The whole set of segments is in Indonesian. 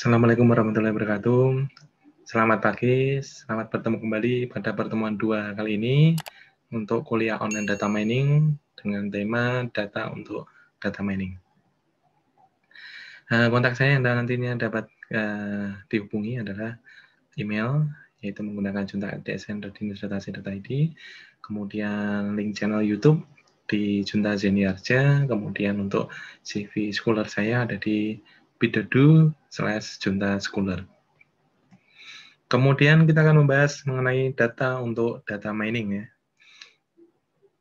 Assalamualaikum warahmatullahi wabarakatuh. Selamat pagi, selamat bertemu kembali pada pertemuan dua kali ini untuk kuliah online data mining dengan tema data untuk data mining. Eh, kontak saya yang nantinya dapat uh, dihubungi adalah email yaitu menggunakan junta dsn.dinosdatasi.id, kemudian link channel YouTube di Junta Zeniarja, kemudian untuk CV scholar saya ada di bidodu slash junta sekunder. Kemudian kita akan membahas mengenai data untuk data mining ya.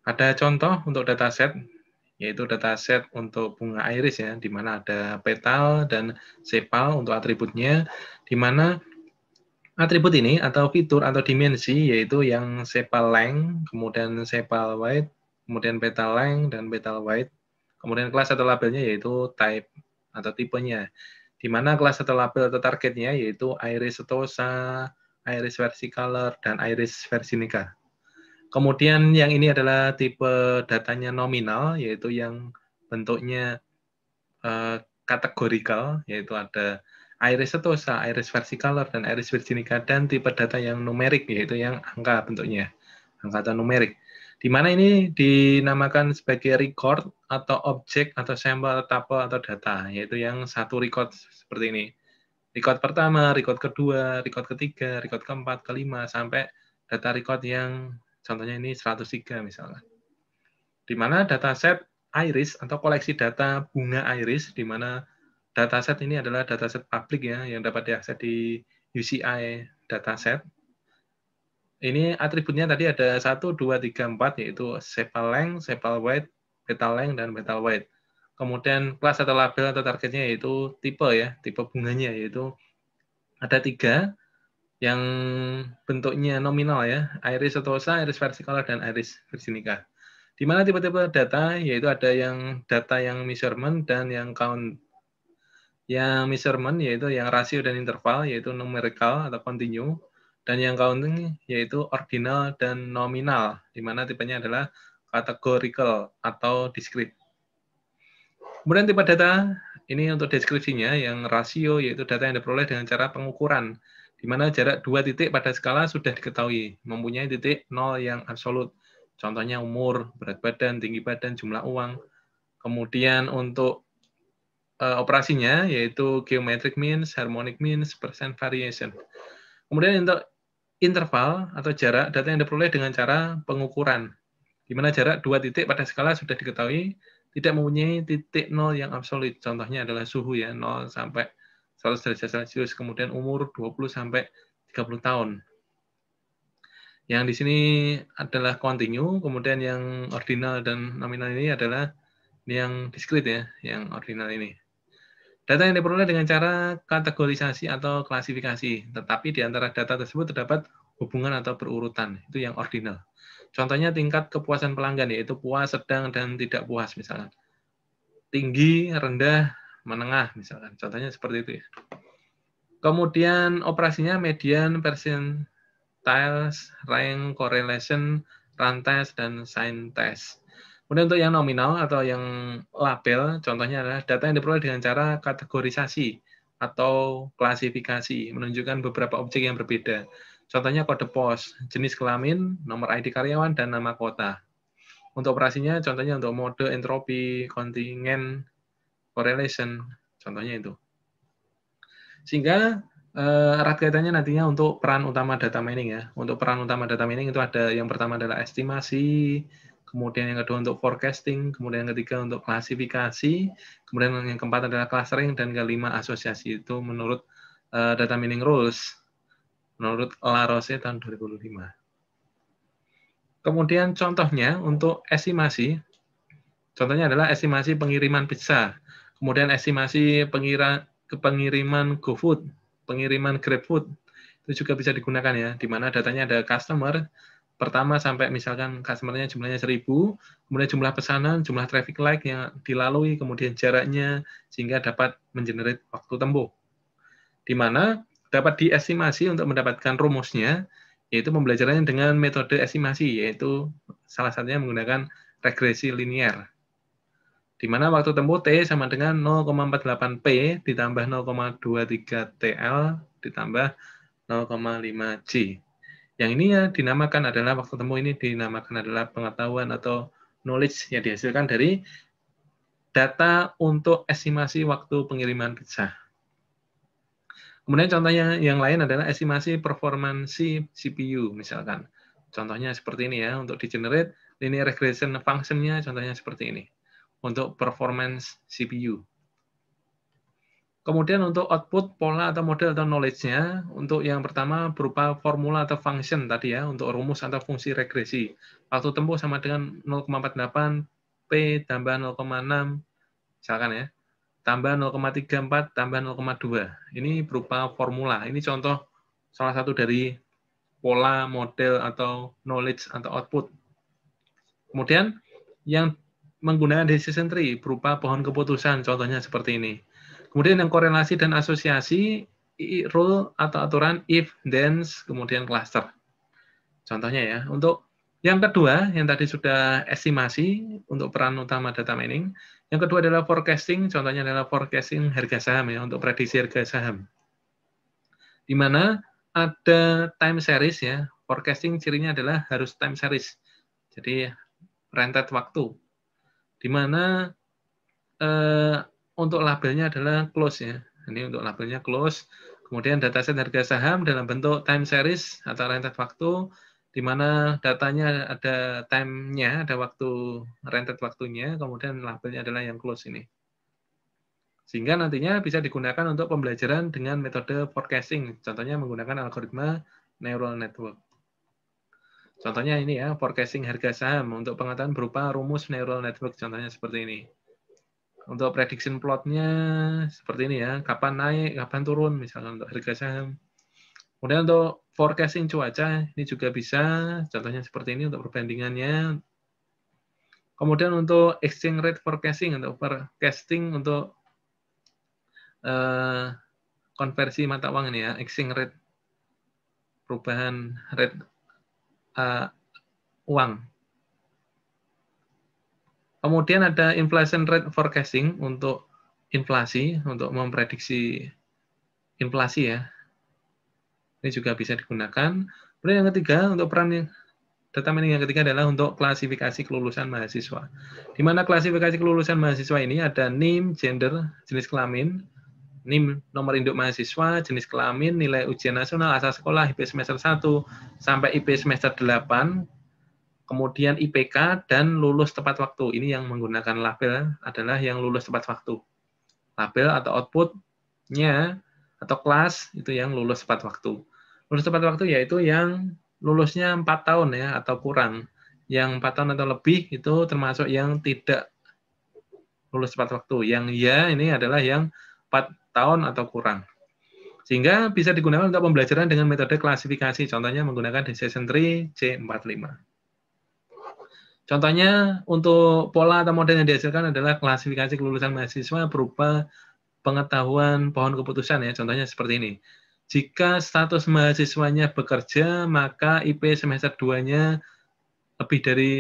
Ada contoh untuk dataset yaitu dataset untuk bunga iris ya, di mana ada petal dan sepal untuk atributnya, di mana atribut ini atau fitur atau dimensi yaitu yang sepal length, kemudian sepal width, kemudian petal length dan petal width, kemudian kelas atau labelnya yaitu type atau tipenya di mana kelas setelah label atau targetnya yaitu iris setosa, iris versi color, dan iris versi nikah. Kemudian yang ini adalah tipe datanya nominal, yaitu yang bentuknya uh, eh, kategorikal, yaitu ada iris setosa, iris versi color, dan iris versi nikah, dan tipe data yang numerik, yaitu yang angka bentuknya, angka atau numerik di mana ini dinamakan sebagai record atau objek atau sampel tapel atau data, yaitu yang satu record seperti ini. Record pertama, record kedua, record ketiga, record keempat, kelima, sampai data record yang contohnya ini 103 misalnya. Di mana set iris atau koleksi data bunga iris, di mana set ini adalah data set publik ya, yang dapat diakses di UCI dataset ini atributnya tadi ada satu dua tiga empat yaitu sepal length, sepal width, petal length, dan petal width. Kemudian kelas atau label atau targetnya yaitu tipe ya, tipe bunganya yaitu ada tiga yang bentuknya nominal ya, iris setosa, iris versicolor, dan iris virginica. Di mana tipe-tipe data yaitu ada yang data yang measurement dan yang count. Yang measurement yaitu yang rasio dan interval yaitu numerical atau continue dan yang counting yaitu ordinal dan nominal, di mana tipenya adalah kategorikal atau discrete. Kemudian tipe data, ini untuk deskripsinya, yang rasio yaitu data yang diperoleh dengan cara pengukuran, di mana jarak dua titik pada skala sudah diketahui, mempunyai titik nol yang absolut. Contohnya umur, berat badan, tinggi badan, jumlah uang. Kemudian untuk uh, operasinya, yaitu geometric means, harmonic means, percent variation. Kemudian untuk interval atau jarak data yang diperoleh dengan cara pengukuran, di mana jarak dua titik pada skala sudah diketahui tidak mempunyai titik nol yang absolut. Contohnya adalah suhu ya, nol sampai 100 derajat Celcius, kemudian umur 20 sampai 30 tahun. Yang di sini adalah kontinu kemudian yang ordinal dan nominal ini adalah yang diskrit ya, yang ordinal ini. Data yang diperoleh dengan cara kategorisasi atau klasifikasi, tetapi di antara data tersebut terdapat hubungan atau berurutan, itu yang ordinal. Contohnya tingkat kepuasan pelanggan, yaitu puas, sedang, dan tidak puas misalkan. Tinggi, rendah, menengah misalkan. Contohnya seperti itu ya. Kemudian operasinya median, percentiles, rank, correlation, run test, dan sign test. Kemudian untuk yang nominal atau yang label, contohnya adalah data yang diperoleh dengan cara kategorisasi atau klasifikasi, menunjukkan beberapa objek yang berbeda. Contohnya kode pos, jenis kelamin, nomor ID karyawan, dan nama kota. Untuk operasinya, contohnya untuk mode, entropi, kontingen, correlation, contohnya itu. Sehingga eh, kaitannya nantinya untuk peran utama data mining ya. Untuk peran utama data mining itu ada yang pertama adalah estimasi, kemudian yang kedua untuk forecasting, kemudian yang ketiga untuk klasifikasi, kemudian yang keempat adalah clustering, dan kelima asosiasi. Itu menurut uh, data mining rules, menurut LaRose tahun 2005. Kemudian contohnya untuk estimasi, contohnya adalah estimasi pengiriman pizza, kemudian estimasi pengira, pengiriman GoFood, pengiriman GrabFood, itu juga bisa digunakan ya, di mana datanya ada customer, pertama sampai misalkan customer-nya jumlahnya 1000, kemudian jumlah pesanan, jumlah traffic like yang dilalui, kemudian jaraknya sehingga dapat mengenerate waktu tempuh. Di mana dapat diestimasi untuk mendapatkan rumusnya yaitu pembelajarannya dengan metode estimasi yaitu salah satunya menggunakan regresi linier. Di mana waktu tempuh T sama dengan 0,48P ditambah 0,23TL ditambah 0,5G. Yang ini ya dinamakan adalah waktu temu ini dinamakan adalah pengetahuan atau knowledge yang dihasilkan dari data untuk estimasi waktu pengiriman pizza. Kemudian contohnya yang lain adalah estimasi performansi CPU misalkan. Contohnya seperti ini ya, untuk di-generate linear regression function-nya contohnya seperti ini. Untuk performance CPU. Kemudian untuk output pola atau model atau knowledge-nya, untuk yang pertama berupa formula atau function tadi ya, untuk rumus atau fungsi regresi. Waktu tempuh sama dengan 0,48, P tambah 0,6, misalkan ya, tambah 0,34, tambah 0,2. Ini berupa formula. Ini contoh salah satu dari pola, model, atau knowledge, atau output. Kemudian yang menggunakan decision tree berupa pohon keputusan, contohnya seperti ini Kemudian yang korelasi dan asosiasi, rule atau aturan if, then, kemudian cluster. Contohnya ya, untuk yang kedua, yang tadi sudah estimasi untuk peran utama data mining. Yang kedua adalah forecasting, contohnya adalah forecasting harga saham ya, untuk prediksi harga saham. Di mana ada time series ya, forecasting cirinya adalah harus time series. Jadi rentet waktu. Di mana eh, untuk labelnya adalah close ya. Ini untuk labelnya close. Kemudian data set harga saham dalam bentuk time series atau rentet waktu, di mana datanya ada time-nya, ada waktu rentet waktunya, kemudian labelnya adalah yang close ini. Sehingga nantinya bisa digunakan untuk pembelajaran dengan metode forecasting, contohnya menggunakan algoritma neural network. Contohnya ini ya, forecasting harga saham untuk pengetahuan berupa rumus neural network, contohnya seperti ini untuk prediction plotnya seperti ini ya, kapan naik, kapan turun, misalnya untuk harga saham. Kemudian untuk forecasting cuaca, ini juga bisa, contohnya seperti ini untuk perbandingannya. Kemudian untuk exchange rate forecasting, untuk forecasting untuk eh, konversi mata uang ini ya, exchange rate, perubahan rate eh, uang. Kemudian ada inflation rate forecasting untuk inflasi, untuk memprediksi inflasi ya. Ini juga bisa digunakan. Kemudian yang ketiga untuk peran yang data mining yang ketiga adalah untuk klasifikasi kelulusan mahasiswa. Di mana klasifikasi kelulusan mahasiswa ini ada NIM, gender, jenis kelamin, NIM nomor induk mahasiswa, jenis kelamin, nilai ujian nasional, asal sekolah, IP semester 1 sampai IP semester 8, kemudian IPK dan lulus tepat waktu. Ini yang menggunakan label adalah yang lulus tepat waktu. Label atau outputnya atau kelas itu yang lulus tepat waktu. Lulus tepat waktu yaitu yang lulusnya 4 tahun ya atau kurang. Yang 4 tahun atau lebih itu termasuk yang tidak lulus tepat waktu. Yang ya ini adalah yang 4 tahun atau kurang. Sehingga bisa digunakan untuk pembelajaran dengan metode klasifikasi, contohnya menggunakan decision tree C45. Contohnya untuk pola atau model yang dihasilkan adalah klasifikasi kelulusan mahasiswa berupa pengetahuan pohon keputusan ya. Contohnya seperti ini. Jika status mahasiswanya bekerja, maka IP semester 2-nya lebih dari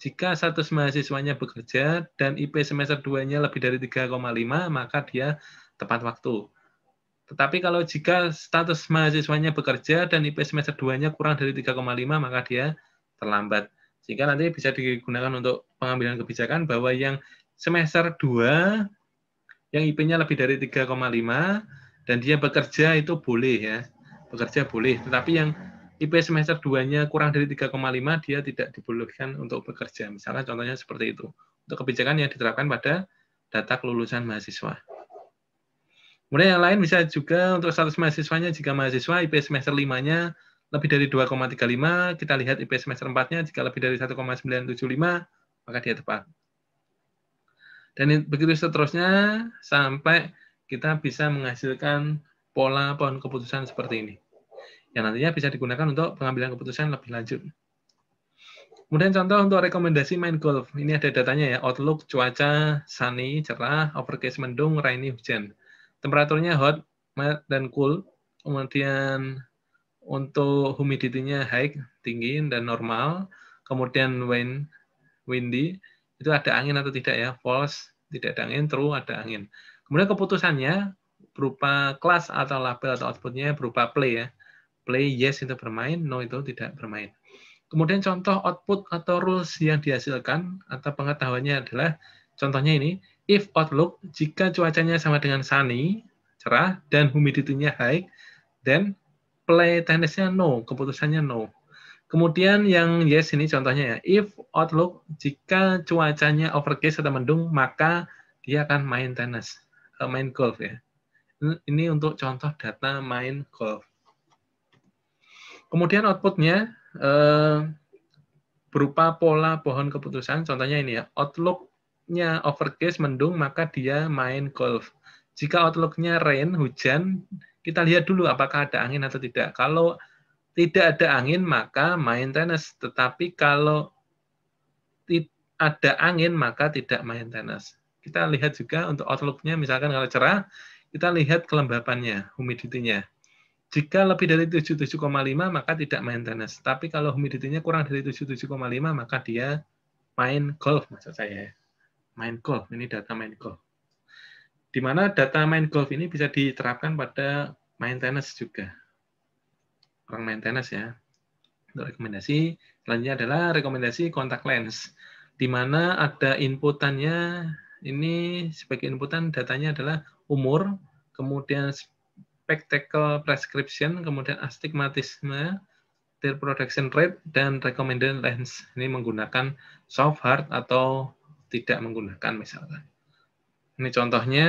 jika status mahasiswanya bekerja dan IP semester 2-nya lebih dari 3,5, maka dia tepat waktu. Tetapi kalau jika status mahasiswanya bekerja dan IP semester 2-nya kurang dari 3,5, maka dia terlambat sehingga nanti bisa digunakan untuk pengambilan kebijakan bahwa yang semester 2 yang IP-nya lebih dari 3,5 dan dia bekerja itu boleh ya. Bekerja boleh, tetapi yang IP semester 2-nya kurang dari 3,5 dia tidak dibolehkan untuk bekerja. Misalnya contohnya seperti itu. Untuk kebijakan yang diterapkan pada data kelulusan mahasiswa. Kemudian yang lain bisa juga untuk status mahasiswanya jika mahasiswa IP semester 5-nya lebih dari 2,35, kita lihat IP semester 4-nya, jika lebih dari 1,975, maka dia tepat. Dan begitu seterusnya, sampai kita bisa menghasilkan pola pohon keputusan seperti ini. Yang nantinya bisa digunakan untuk pengambilan keputusan lebih lanjut. Kemudian contoh untuk rekomendasi main golf. Ini ada datanya ya, outlook, cuaca, sunny, cerah, overcast, mendung, rainy, hujan. Temperaturnya hot, mild, dan cool. Kemudian untuk humidity-nya high, tinggi dan normal. Kemudian wind, windy, itu ada angin atau tidak ya, false, tidak ada angin, true, ada angin. Kemudian keputusannya berupa kelas atau label atau outputnya berupa play ya. Play, yes itu bermain, no itu tidak bermain. Kemudian contoh output atau rules yang dihasilkan atau pengetahuannya adalah contohnya ini, if outlook, jika cuacanya sama dengan sunny, cerah, dan humidity-nya high, then play teknisnya no, keputusannya no. Kemudian yang yes ini contohnya ya, if outlook jika cuacanya overcast atau mendung maka dia akan main tenis, eh, main golf ya. Ini untuk contoh data main golf. Kemudian outputnya eh, berupa pola pohon keputusan. Contohnya ini ya, outlooknya overcast mendung maka dia main golf. Jika outlooknya rain hujan kita lihat dulu apakah ada angin atau tidak. Kalau tidak ada angin maka main tenis. tetapi kalau ada angin maka tidak main tenis. Kita lihat juga untuk outlooknya, misalkan kalau cerah, kita lihat kelembapannya, humidity-nya. Jika lebih dari 77,5 maka tidak main tenis. Tapi kalau humidity-nya kurang dari 77,5 maka dia main golf maksud saya. Main golf, ini data main golf. Di mana data main golf ini bisa diterapkan pada main tenis juga. Orang main tenis ya. Untuk rekomendasi, selanjutnya adalah rekomendasi kontak lens. Di mana ada inputannya, ini sebagai inputan datanya adalah umur, kemudian spectacle prescription, kemudian astigmatisme, tear production rate, dan recommended lens. Ini menggunakan soft hard atau tidak menggunakan misalkan. Ini contohnya.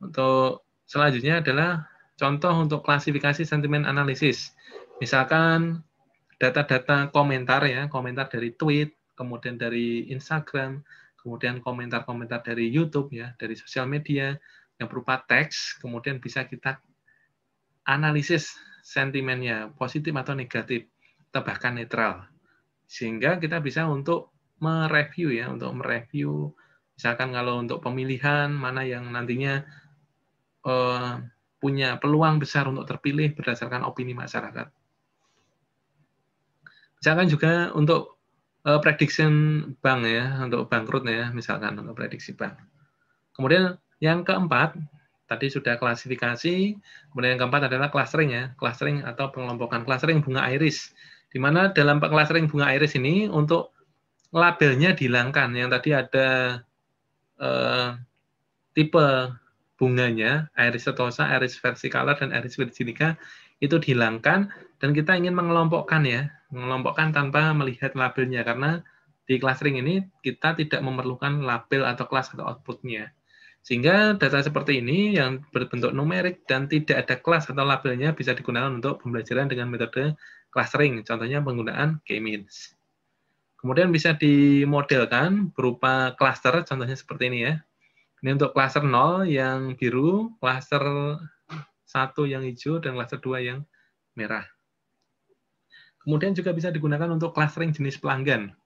Untuk selanjutnya adalah contoh untuk klasifikasi sentimen analisis. Misalkan data-data komentar ya, komentar dari tweet, kemudian dari Instagram, kemudian komentar-komentar dari YouTube ya, dari sosial media yang berupa teks, kemudian bisa kita analisis sentimennya positif atau negatif, atau bahkan netral. Sehingga kita bisa untuk mereview ya, untuk mereview Misalkan kalau untuk pemilihan mana yang nantinya uh, punya peluang besar untuk terpilih berdasarkan opini masyarakat. Misalkan juga untuk uh, prediction bank ya, untuk bangkrut ya, misalkan untuk prediksi bank. Kemudian yang keempat, tadi sudah klasifikasi, kemudian yang keempat adalah clustering ya, clustering atau pengelompokan clustering bunga iris. Di mana dalam clustering bunga iris ini untuk labelnya dihilangkan. Yang tadi ada Eh, tipe bunganya, iris setosa, iris versicolor, dan iris virginica itu dihilangkan dan kita ingin mengelompokkan ya, mengelompokkan tanpa melihat labelnya karena di clustering ini kita tidak memerlukan label atau kelas atau outputnya. Sehingga data seperti ini yang berbentuk numerik dan tidak ada kelas atau labelnya bisa digunakan untuk pembelajaran dengan metode clustering, contohnya penggunaan k-means. Kemudian bisa dimodelkan berupa cluster, contohnya seperti ini ya. Ini untuk cluster 0 yang biru, cluster 1 yang hijau, dan cluster 2 yang merah. Kemudian juga bisa digunakan untuk clustering jenis pelanggan,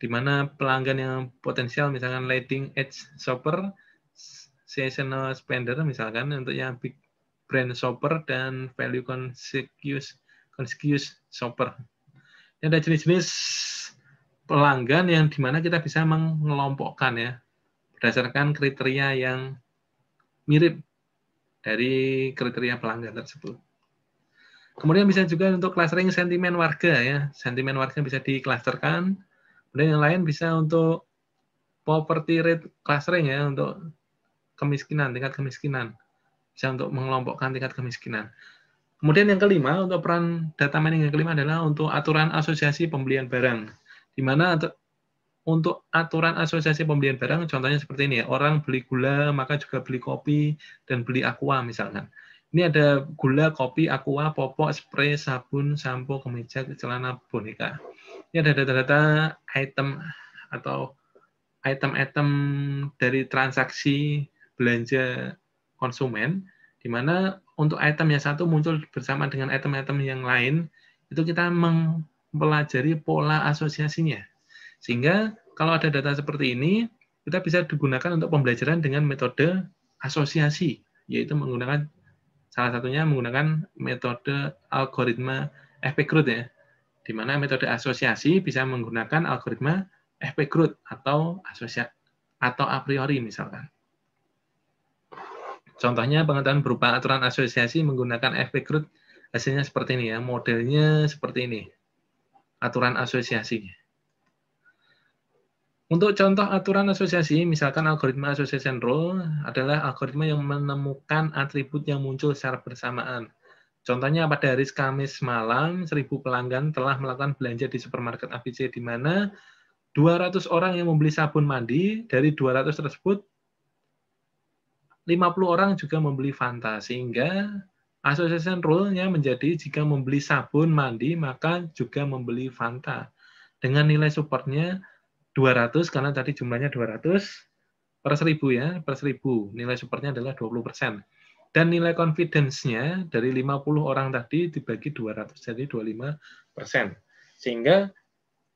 di mana pelanggan yang potensial misalkan lighting edge shopper, seasonal spender misalkan untuk yang big brand shopper dan value conscious conscious shopper. Ini ada jenis-jenis pelanggan yang dimana kita bisa mengelompokkan ya berdasarkan kriteria yang mirip dari kriteria pelanggan tersebut. Kemudian bisa juga untuk clustering sentimen warga ya. Sentimen warga bisa diklasterkan. Kemudian yang lain bisa untuk poverty rate clustering ya untuk kemiskinan, tingkat kemiskinan. Bisa untuk mengelompokkan tingkat kemiskinan. Kemudian yang kelima untuk peran data mining yang kelima adalah untuk aturan asosiasi pembelian barang di mana untuk aturan asosiasi pembelian barang, contohnya seperti ini ya, orang beli gula maka juga beli kopi dan beli aqua misalkan. Ini ada gula, kopi, aqua, popok, spray, sabun, sampo, kemeja, celana, boneka. Ini ada data-data item atau item-item dari transaksi belanja konsumen, di mana untuk item yang satu muncul bersama dengan item-item yang lain, itu kita meng mempelajari pola asosiasinya. Sehingga kalau ada data seperti ini, kita bisa digunakan untuk pembelajaran dengan metode asosiasi, yaitu menggunakan salah satunya menggunakan metode algoritma FPGROOT ya, di mana metode asosiasi bisa menggunakan algoritma FPGROOT atau asosia atau a priori misalkan. Contohnya pengetahuan berupa aturan asosiasi menggunakan FPGROOT hasilnya seperti ini ya, modelnya seperti ini aturan asosiasinya. Untuk contoh aturan asosiasi, misalkan algoritma asosiasi rule adalah algoritma yang menemukan atribut yang muncul secara bersamaan. Contohnya pada hari Kamis malam, 1000 pelanggan telah melakukan belanja di supermarket ABC di mana 200 orang yang membeli sabun mandi, dari 200 tersebut 50 orang juga membeli Fanta sehingga Association rule-nya menjadi jika membeli sabun mandi maka juga membeli Fanta. Dengan nilai supportnya 200 karena tadi jumlahnya 200 per seribu ya, per seribu Nilai supportnya adalah 20%. Dan nilai confidence-nya dari 50 orang tadi dibagi 200 jadi 25%. Sehingga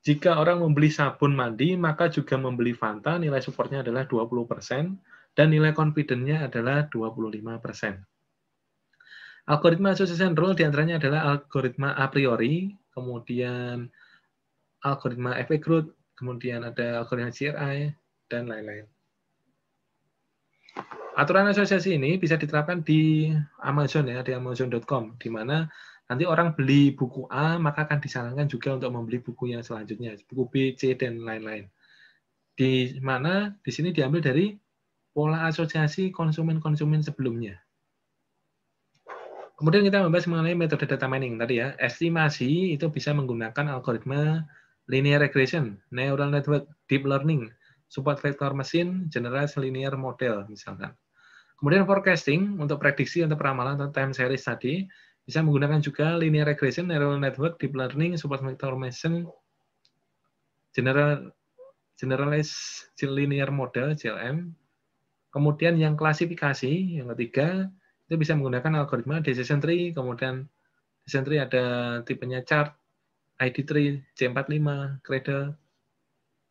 jika orang membeli sabun mandi maka juga membeli Fanta, nilai supportnya adalah 20% dan nilai confidence-nya adalah 25%. Algoritma association rule diantaranya adalah algoritma a priori, kemudian algoritma FA group, kemudian ada algoritma CRI, dan lain-lain. Aturan asosiasi ini bisa diterapkan di Amazon ya, di amazon.com, di mana nanti orang beli buku A, maka akan disarankan juga untuk membeli buku yang selanjutnya, buku B, C, dan lain-lain. Di mana di sini diambil dari pola asosiasi konsumen-konsumen sebelumnya. Kemudian kita membahas mengenai metode data mining tadi ya. Estimasi itu bisa menggunakan algoritma linear regression, neural network, deep learning, support vector mesin, generasi linear model misalkan. Kemudian forecasting untuk prediksi untuk peramalan atau time series tadi bisa menggunakan juga linear regression, neural network, deep learning, support vector mesin, general generalized linear model (GLM). Kemudian yang klasifikasi yang ketiga itu bisa menggunakan algoritma decision tree, kemudian decision tree ada tipenya chart, ID tree, C45, Cradle,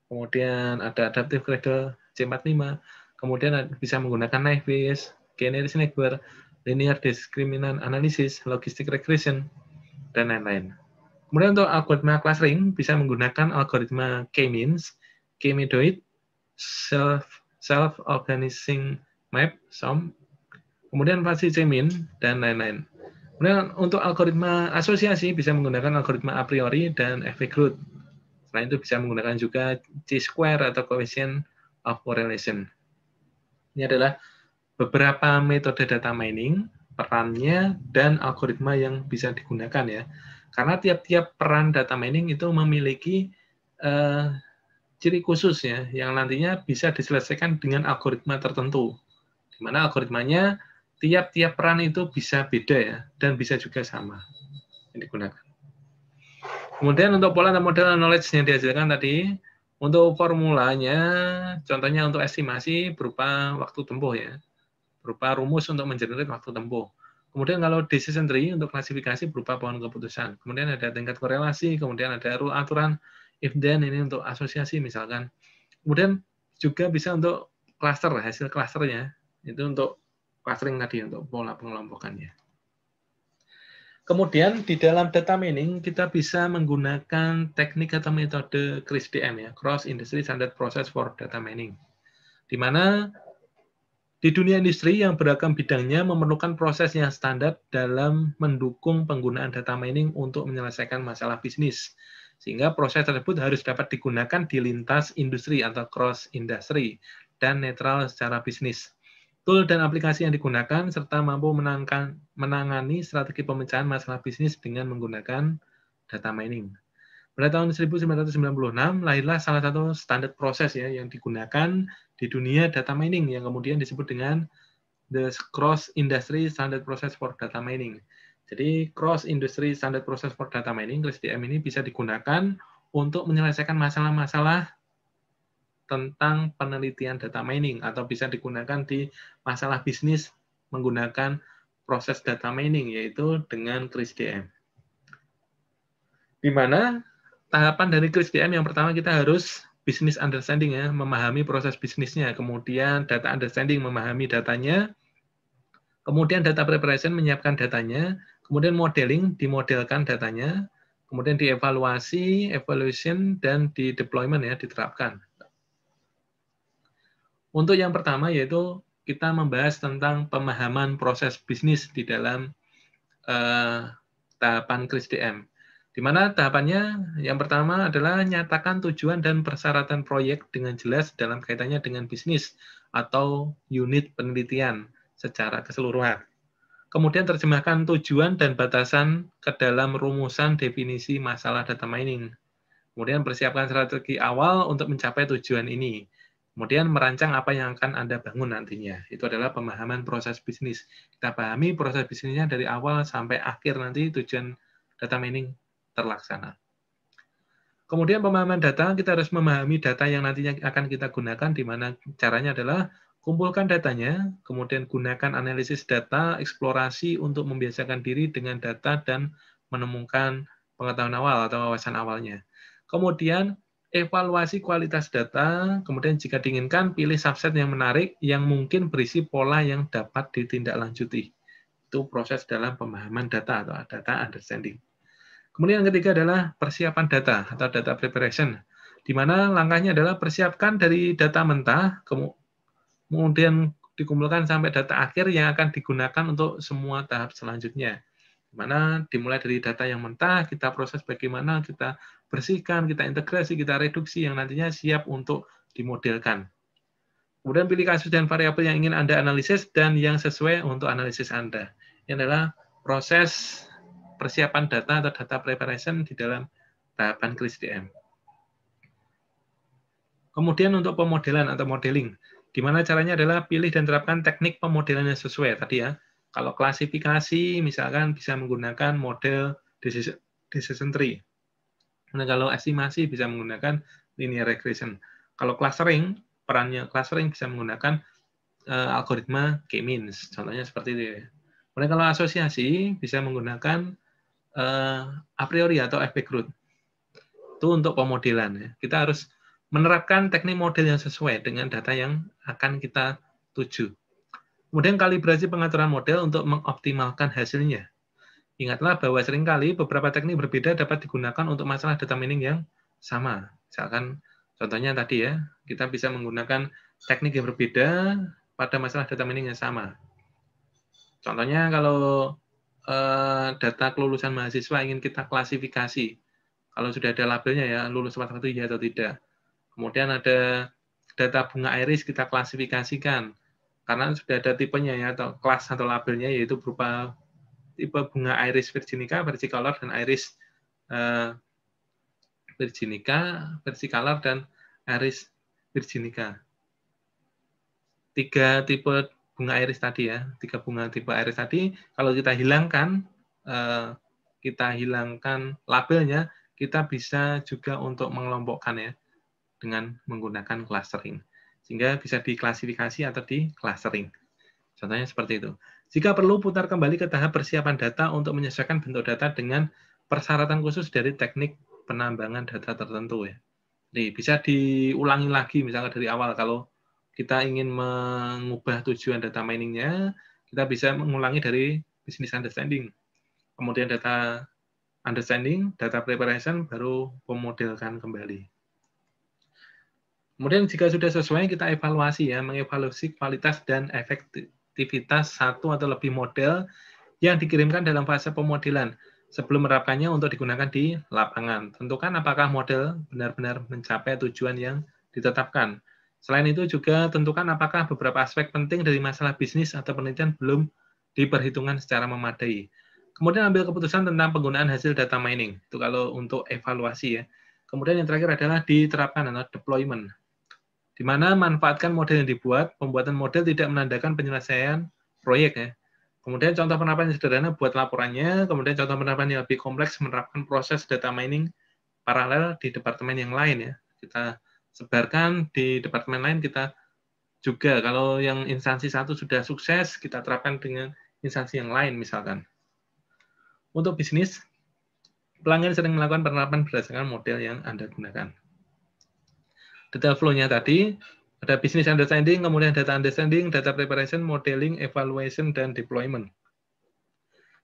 kemudian ada adaptive Cradle, C45, kemudian bisa menggunakan knife Bayes, generic Network, Linear Discriminant Analysis, Logistic Regression, dan lain-lain. Kemudian untuk algoritma clustering bisa menggunakan algoritma K-means, K-medoid, self self organizing map SOM kemudian pasti cemin, dan lain-lain. Kemudian untuk algoritma asosiasi bisa menggunakan algoritma a priori dan efek root. Selain itu bisa menggunakan juga C-square atau coefficient of correlation. Ini adalah beberapa metode data mining, perannya, dan algoritma yang bisa digunakan ya. Karena tiap-tiap peran data mining itu memiliki uh, ciri khusus ya, yang nantinya bisa diselesaikan dengan algoritma tertentu. Di mana algoritmanya tiap-tiap peran itu bisa beda ya, dan bisa juga sama yang digunakan. Kemudian untuk pola dan model knowledge yang dihasilkan tadi, untuk formulanya, contohnya untuk estimasi berupa waktu tempuh ya, berupa rumus untuk mengenerate waktu tempuh. Kemudian kalau decision tree untuk klasifikasi berupa pohon keputusan. Kemudian ada tingkat korelasi, kemudian ada rule aturan if then ini untuk asosiasi misalkan. Kemudian juga bisa untuk cluster, hasil clusternya. Itu untuk clustering tadi untuk pola pengelompokannya. Kemudian di dalam data mining kita bisa menggunakan teknik atau metode CRISDM ya, Cross Industry Standard Process for Data Mining. Di mana di dunia industri yang beragam bidangnya memerlukan proses yang standar dalam mendukung penggunaan data mining untuk menyelesaikan masalah bisnis. Sehingga proses tersebut harus dapat digunakan di lintas industri atau cross industry dan netral secara bisnis tool dan aplikasi yang digunakan, serta mampu menangkan, menangani strategi pemecahan masalah bisnis dengan menggunakan data mining. Pada tahun 1996, lahirlah salah satu standar proses ya yang digunakan di dunia data mining yang kemudian disebut dengan the cross industry standard process for data mining. Jadi cross industry standard process for data mining (CSDM) ini bisa digunakan untuk menyelesaikan masalah-masalah tentang penelitian data mining atau bisa digunakan di masalah bisnis menggunakan proses data mining yaitu dengan krisdm Di mana tahapan dari krisdm yang pertama kita harus bisnis understanding ya, memahami proses bisnisnya, kemudian data understanding memahami datanya, kemudian data preparation menyiapkan datanya, kemudian modeling dimodelkan datanya, kemudian dievaluasi, evaluation dan di deployment ya diterapkan. Untuk yang pertama yaitu kita membahas tentang pemahaman proses bisnis di dalam eh, tahapan DM. Di mana tahapannya yang pertama adalah nyatakan tujuan dan persyaratan proyek dengan jelas dalam kaitannya dengan bisnis atau unit penelitian secara keseluruhan. Kemudian terjemahkan tujuan dan batasan ke dalam rumusan definisi masalah data mining. Kemudian persiapkan strategi awal untuk mencapai tujuan ini. Kemudian merancang apa yang akan Anda bangun nantinya. Itu adalah pemahaman proses bisnis. Kita pahami proses bisnisnya dari awal sampai akhir nanti tujuan data mining terlaksana. Kemudian pemahaman data, kita harus memahami data yang nantinya akan kita gunakan, di mana caranya adalah kumpulkan datanya, kemudian gunakan analisis data, eksplorasi untuk membiasakan diri dengan data dan menemukan pengetahuan awal atau wawasan awalnya. Kemudian evaluasi kualitas data, kemudian jika diinginkan pilih subset yang menarik yang mungkin berisi pola yang dapat ditindaklanjuti. Itu proses dalam pemahaman data atau data understanding. Kemudian yang ketiga adalah persiapan data atau data preparation, di mana langkahnya adalah persiapkan dari data mentah, kemudian dikumpulkan sampai data akhir yang akan digunakan untuk semua tahap selanjutnya. Di mana dimulai dari data yang mentah, kita proses bagaimana kita bersihkan, kita integrasi, kita reduksi yang nantinya siap untuk dimodelkan. Kemudian pilih kasus dan variabel yang ingin Anda analisis dan yang sesuai untuk analisis Anda. Ini adalah proses persiapan data atau data preparation di dalam tahapan DM. Kemudian untuk pemodelan atau modeling, di mana caranya adalah pilih dan terapkan teknik pemodelan yang sesuai tadi ya. Kalau klasifikasi misalkan bisa menggunakan model decision, decision tree. Nah, kalau estimasi bisa menggunakan linear regression. Kalau clustering, perannya clustering bisa menggunakan uh, algoritma k-means, contohnya seperti ini. Kemudian kalau asosiasi bisa menggunakan uh, a priori atau FP root. Itu untuk pemodelan. Ya. Kita harus menerapkan teknik model yang sesuai dengan data yang akan kita tuju. Kemudian kalibrasi pengaturan model untuk mengoptimalkan hasilnya. Ingatlah bahwa seringkali beberapa teknik berbeda dapat digunakan untuk masalah data mining yang sama. Misalkan contohnya tadi ya, kita bisa menggunakan teknik yang berbeda pada masalah data mining yang sama. Contohnya kalau eh, data kelulusan mahasiswa ingin kita klasifikasi, kalau sudah ada labelnya ya, lulus semester itu ya atau tidak. Kemudian ada data bunga iris kita klasifikasikan, karena sudah ada tipenya ya, atau kelas atau labelnya yaitu berupa tipe bunga iris virginica, versicolor dan iris uh, eh, virginica, versicolor dan iris virginica. Tiga tipe bunga iris tadi ya, tiga bunga tipe iris tadi. Kalau kita hilangkan, uh, kita hilangkan labelnya, kita bisa juga untuk mengelompokkan ya dengan menggunakan clustering. Sehingga bisa diklasifikasi atau di clustering. Contohnya seperti itu. Jika perlu, putar kembali ke tahap persiapan data untuk menyesuaikan bentuk data dengan persyaratan khusus dari teknik penambangan data tertentu ya. Nih, bisa diulangi lagi misalnya dari awal kalau kita ingin mengubah tujuan data miningnya, kita bisa mengulangi dari business understanding. Kemudian data understanding, data preparation, baru memodelkan kembali. Kemudian jika sudah sesuai, kita evaluasi ya, mengevaluasi kualitas dan efektif, aktivitas satu atau lebih model yang dikirimkan dalam fase pemodelan sebelum menerapkannya untuk digunakan di lapangan. Tentukan apakah model benar-benar mencapai tujuan yang ditetapkan. Selain itu juga tentukan apakah beberapa aspek penting dari masalah bisnis atau penelitian belum diperhitungkan secara memadai. Kemudian ambil keputusan tentang penggunaan hasil data mining. Itu kalau untuk evaluasi ya. Kemudian yang terakhir adalah diterapkan atau deployment di mana manfaatkan model yang dibuat, pembuatan model tidak menandakan penyelesaian proyek ya. Kemudian contoh penerapan yang sederhana buat laporannya, kemudian contoh penerapan yang lebih kompleks menerapkan proses data mining paralel di departemen yang lain ya. Kita sebarkan di departemen lain kita juga kalau yang instansi satu sudah sukses kita terapkan dengan instansi yang lain misalkan. Untuk bisnis, pelanggan sering melakukan penerapan berdasarkan model yang Anda gunakan data flow-nya tadi, ada business understanding, kemudian data understanding, data preparation, modeling, evaluation, dan deployment.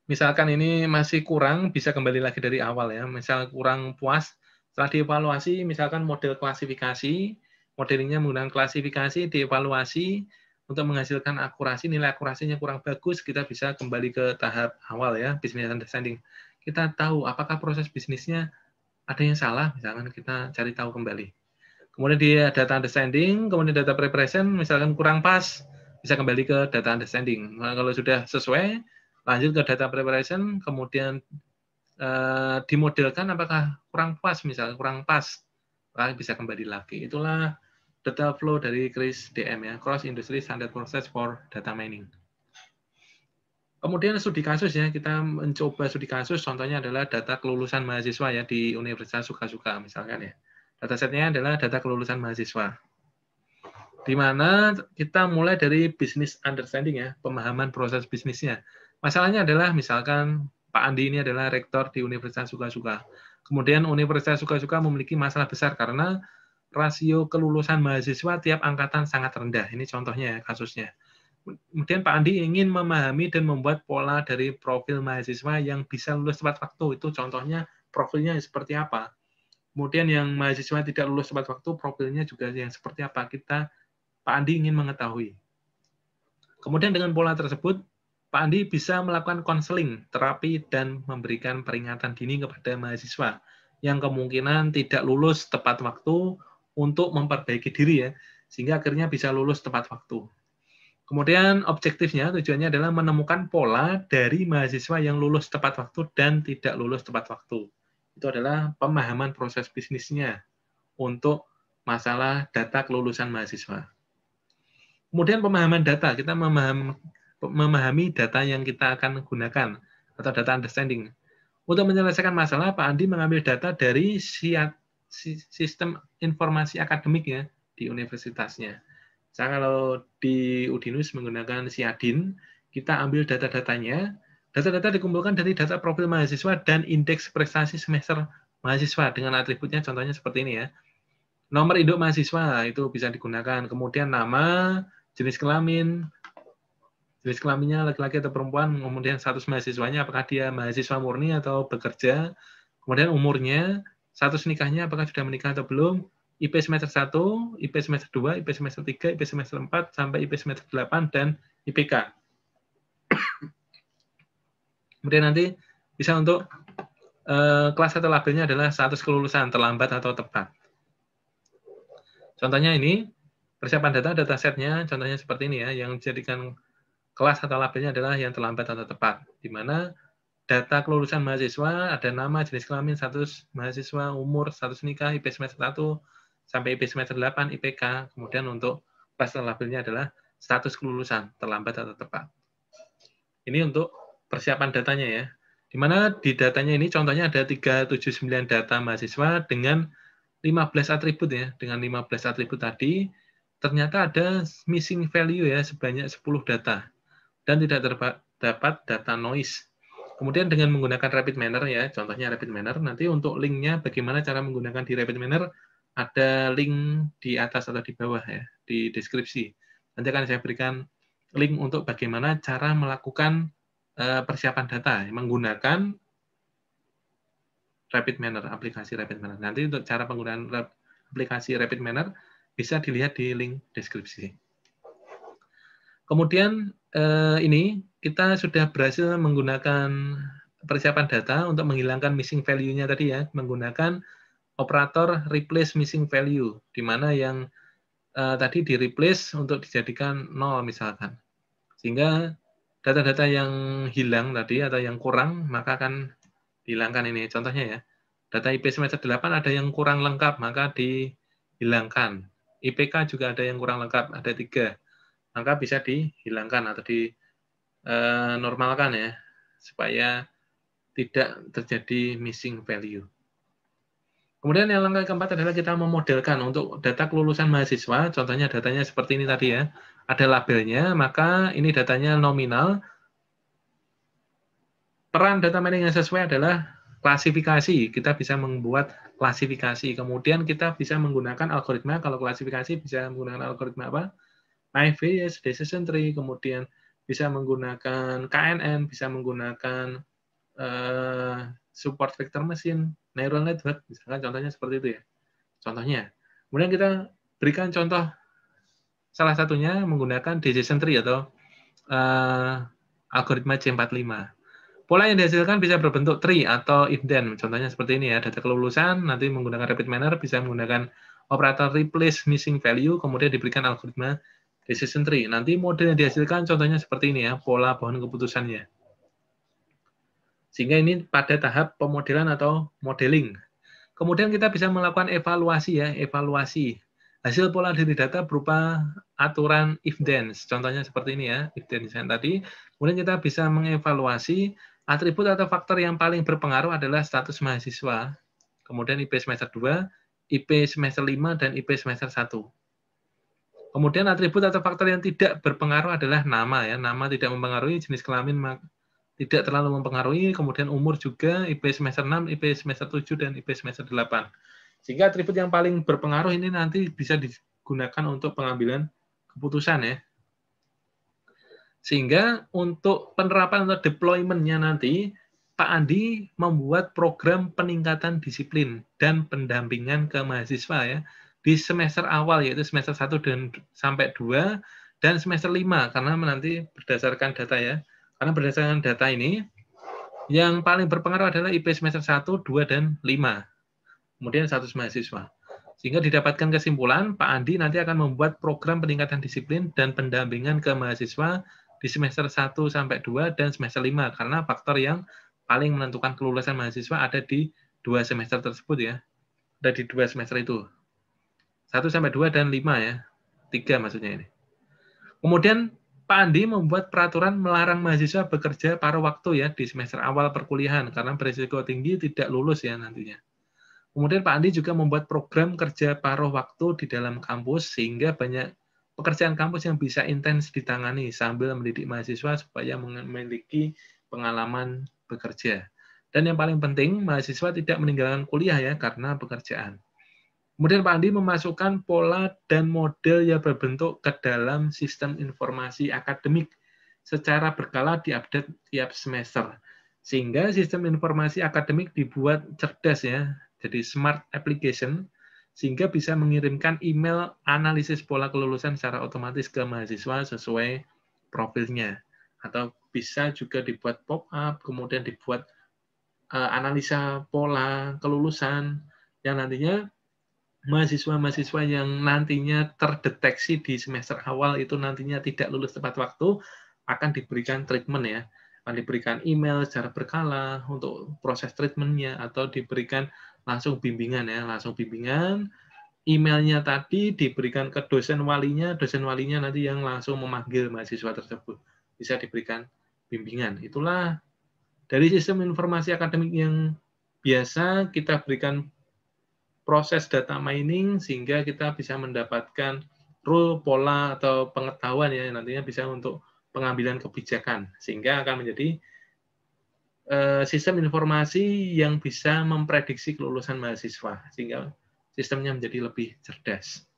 Misalkan ini masih kurang, bisa kembali lagi dari awal ya. Misal kurang puas, setelah dievaluasi, misalkan model klasifikasi, modelingnya menggunakan klasifikasi, dievaluasi, untuk menghasilkan akurasi, nilai akurasinya kurang bagus, kita bisa kembali ke tahap awal ya, business understanding. Kita tahu apakah proses bisnisnya ada yang salah, misalkan kita cari tahu kembali. Kemudian di data understanding, kemudian data preparation misalkan kurang pas, bisa kembali ke data understanding. Nah, kalau sudah sesuai, lanjut ke data preparation, kemudian uh, dimodelkan apakah kurang pas misalkan kurang pas, nah, bisa kembali lagi. Itulah data flow dari Chris DM ya, Cross Industry Standard Process for Data Mining. Kemudian studi kasus ya, kita mencoba studi kasus, contohnya adalah data kelulusan mahasiswa ya di Universitas Suka-Suka misalkan ya. Datasetnya adalah data kelulusan mahasiswa. Di mana kita mulai dari bisnis understanding ya, pemahaman proses bisnisnya. Masalahnya adalah misalkan Pak Andi ini adalah rektor di Universitas Suka-Suka. Kemudian Universitas Suka-Suka memiliki masalah besar karena rasio kelulusan mahasiswa tiap angkatan sangat rendah. Ini contohnya ya, kasusnya. Kemudian Pak Andi ingin memahami dan membuat pola dari profil mahasiswa yang bisa lulus tepat waktu. Itu contohnya profilnya seperti apa. Kemudian yang mahasiswa tidak lulus tepat waktu, profilnya juga yang seperti apa kita Pak Andi ingin mengetahui. Kemudian dengan pola tersebut, Pak Andi bisa melakukan konseling, terapi, dan memberikan peringatan dini kepada mahasiswa yang kemungkinan tidak lulus tepat waktu untuk memperbaiki diri ya, sehingga akhirnya bisa lulus tepat waktu. Kemudian objektifnya, tujuannya adalah menemukan pola dari mahasiswa yang lulus tepat waktu dan tidak lulus tepat waktu itu adalah pemahaman proses bisnisnya untuk masalah data kelulusan mahasiswa. Kemudian pemahaman data, kita memahami, data yang kita akan gunakan atau data understanding. Untuk menyelesaikan masalah, Pak Andi mengambil data dari sistem informasi akademiknya di universitasnya. Saya kalau di Udinus menggunakan Siadin, kita ambil data-datanya, Data-data dikumpulkan dari data profil mahasiswa dan indeks prestasi semester mahasiswa dengan atributnya contohnya seperti ini ya. Nomor induk mahasiswa itu bisa digunakan. Kemudian nama, jenis kelamin, jenis kelaminnya laki-laki atau perempuan, kemudian status mahasiswanya apakah dia mahasiswa murni atau bekerja, kemudian umurnya, status nikahnya apakah sudah menikah atau belum, IP semester 1, IP semester 2, IP semester 3, IP semester 4, sampai IP semester 8, dan IPK. Kemudian nanti bisa untuk uh, kelas atau labelnya adalah status kelulusan, terlambat atau tepat. Contohnya ini, persiapan data data setnya contohnya seperti ini ya, yang dijadikan kelas atau labelnya adalah yang terlambat atau tepat, di mana data kelulusan mahasiswa, ada nama, jenis kelamin, status mahasiswa, umur, status nikah, IP semester 1 sampai IP semester 8, IPK. Kemudian untuk kelas atau labelnya adalah status kelulusan, terlambat atau tepat. Ini untuk persiapan datanya ya. Di mana di datanya ini contohnya ada 379 data mahasiswa dengan 15 atribut ya. Dengan 15 atribut tadi ternyata ada missing value ya sebanyak 10 data dan tidak terdapat data noise. Kemudian dengan menggunakan rapid manner ya, contohnya rapid manner, nanti untuk linknya bagaimana cara menggunakan di rapid manner, ada link di atas atau di bawah ya, di deskripsi. Nanti akan saya berikan link untuk bagaimana cara melakukan Eh, persiapan data menggunakan Rapid Manner, aplikasi Rapid Manner. Nanti untuk cara penggunaan aplikasi Rapid Manner bisa dilihat di link deskripsi. Kemudian eh, ini kita sudah berhasil menggunakan persiapan data untuk menghilangkan missing value-nya tadi ya, menggunakan operator replace missing value, di mana yang eh, tadi di replace untuk dijadikan nol misalkan. Sehingga data-data yang hilang tadi atau yang kurang, maka akan dihilangkan ini. Contohnya ya, data IP semester 8 ada yang kurang lengkap, maka dihilangkan. IPK juga ada yang kurang lengkap, ada tiga. Maka bisa dihilangkan atau dinormalkan eh, ya, supaya tidak terjadi missing value. Kemudian yang langkah keempat adalah kita memodelkan untuk data kelulusan mahasiswa, contohnya datanya seperti ini tadi ya. Ada labelnya, maka ini datanya nominal. Peran data mining yang sesuai adalah klasifikasi. Kita bisa membuat klasifikasi. Kemudian kita bisa menggunakan algoritma. Kalau klasifikasi bisa menggunakan algoritma apa? IVS, decision tree, kemudian bisa menggunakan KNN, bisa menggunakan uh, support vector machine, neural network, misalkan contohnya seperti itu ya. Contohnya. Kemudian kita berikan contoh salah satunya menggunakan decision tree atau uh, algoritma C45. Pola yang dihasilkan bisa berbentuk tree atau if-then, Contohnya seperti ini ya, data kelulusan, nanti menggunakan rapid manner, bisa menggunakan operator replace missing value, kemudian diberikan algoritma decision tree. Nanti model yang dihasilkan contohnya seperti ini ya, pola pohon keputusannya. Sehingga ini pada tahap pemodelan atau modeling. Kemudian kita bisa melakukan evaluasi ya, evaluasi. Hasil pola dari data berupa aturan if-then, contohnya seperti ini ya, if-then tadi. Kemudian kita bisa mengevaluasi atribut atau faktor yang paling berpengaruh adalah status mahasiswa, kemudian IP semester 2, IP semester 5, dan IP semester 1. Kemudian atribut atau faktor yang tidak berpengaruh adalah nama ya. Nama tidak mempengaruhi jenis kelamin, tidak terlalu mempengaruhi, kemudian umur juga IP semester 6, IP semester 7 dan IP semester 8. Sehingga atribut yang paling berpengaruh ini nanti bisa digunakan untuk pengambilan keputusan ya. Sehingga untuk penerapan atau deployment-nya nanti Pak Andi membuat program peningkatan disiplin dan pendampingan ke mahasiswa ya di semester awal yaitu semester 1 dan sampai 2 dan semester 5 karena nanti berdasarkan data ya karena berdasarkan data ini, yang paling berpengaruh adalah IP semester 1, 2, dan 5. Kemudian status mahasiswa. Sehingga didapatkan kesimpulan, Pak Andi nanti akan membuat program peningkatan disiplin dan pendampingan ke mahasiswa di semester 1 sampai 2 dan semester 5 karena faktor yang paling menentukan kelulusan mahasiswa ada di dua semester tersebut ya. Ada di dua semester itu. 1 sampai 2 dan 5 ya. 3 maksudnya ini. Kemudian Pak Andi membuat peraturan melarang mahasiswa bekerja paruh waktu ya di semester awal perkuliahan karena berisiko tinggi tidak lulus ya nantinya. Kemudian Pak Andi juga membuat program kerja paruh waktu di dalam kampus sehingga banyak pekerjaan kampus yang bisa intens ditangani sambil mendidik mahasiswa supaya memiliki pengalaman bekerja. Dan yang paling penting, mahasiswa tidak meninggalkan kuliah ya karena pekerjaan. Kemudian Pak Andi memasukkan pola dan model yang berbentuk ke dalam sistem informasi akademik secara berkala diupdate tiap semester. Sehingga sistem informasi akademik dibuat cerdas ya, jadi smart application, sehingga bisa mengirimkan email analisis pola kelulusan secara otomatis ke mahasiswa sesuai profilnya. Atau bisa juga dibuat pop-up, kemudian dibuat eh, analisa pola kelulusan, yang nantinya mahasiswa-mahasiswa yang nantinya terdeteksi di semester awal itu nantinya tidak lulus tepat waktu akan diberikan treatment ya akan diberikan email secara berkala untuk proses treatmentnya atau diberikan langsung bimbingan ya langsung bimbingan emailnya tadi diberikan ke dosen walinya dosen walinya nanti yang langsung memanggil mahasiswa tersebut bisa diberikan bimbingan itulah dari sistem informasi akademik yang biasa kita berikan proses data mining sehingga kita bisa mendapatkan rule, pola, atau pengetahuan ya nantinya bisa untuk pengambilan kebijakan. Sehingga akan menjadi uh, sistem informasi yang bisa memprediksi kelulusan mahasiswa. Sehingga sistemnya menjadi lebih cerdas.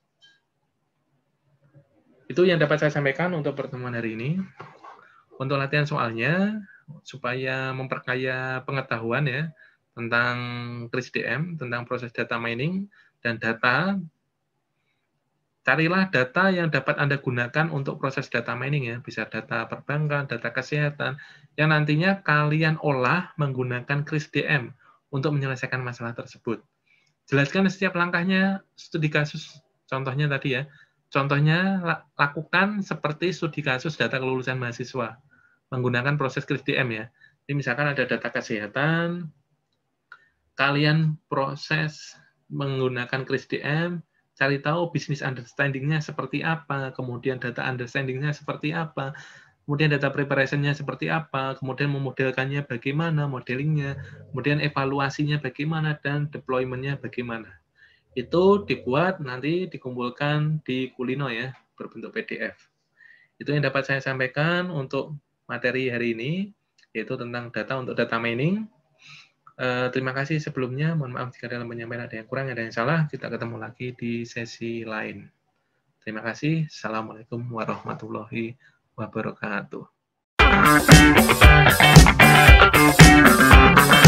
Itu yang dapat saya sampaikan untuk pertemuan hari ini. Untuk latihan soalnya, supaya memperkaya pengetahuan ya, tentang DM tentang proses data mining dan data. Carilah data yang dapat Anda gunakan untuk proses data mining ya, bisa data perbankan, data kesehatan, yang nantinya kalian olah menggunakan DM untuk menyelesaikan masalah tersebut. Jelaskan setiap langkahnya, studi kasus, contohnya tadi ya, contohnya lakukan seperti studi kasus data kelulusan mahasiswa menggunakan proses DM ya. Ini misalkan ada data kesehatan, kalian proses menggunakan ChrisDM, cari tahu bisnis understandingnya seperti apa, kemudian data understandingnya seperti apa, kemudian data preparationnya seperti apa, kemudian memodelkannya bagaimana, modelingnya, kemudian evaluasinya bagaimana, dan deploymentnya bagaimana. Itu dibuat nanti dikumpulkan di Kulino ya, berbentuk PDF. Itu yang dapat saya sampaikan untuk materi hari ini, yaitu tentang data untuk data mining, Eh, terima kasih sebelumnya. Mohon maaf jika dalam penyampaian ada yang kurang, ada yang salah. Kita ketemu lagi di sesi lain. Terima kasih. Assalamualaikum warahmatullahi wabarakatuh.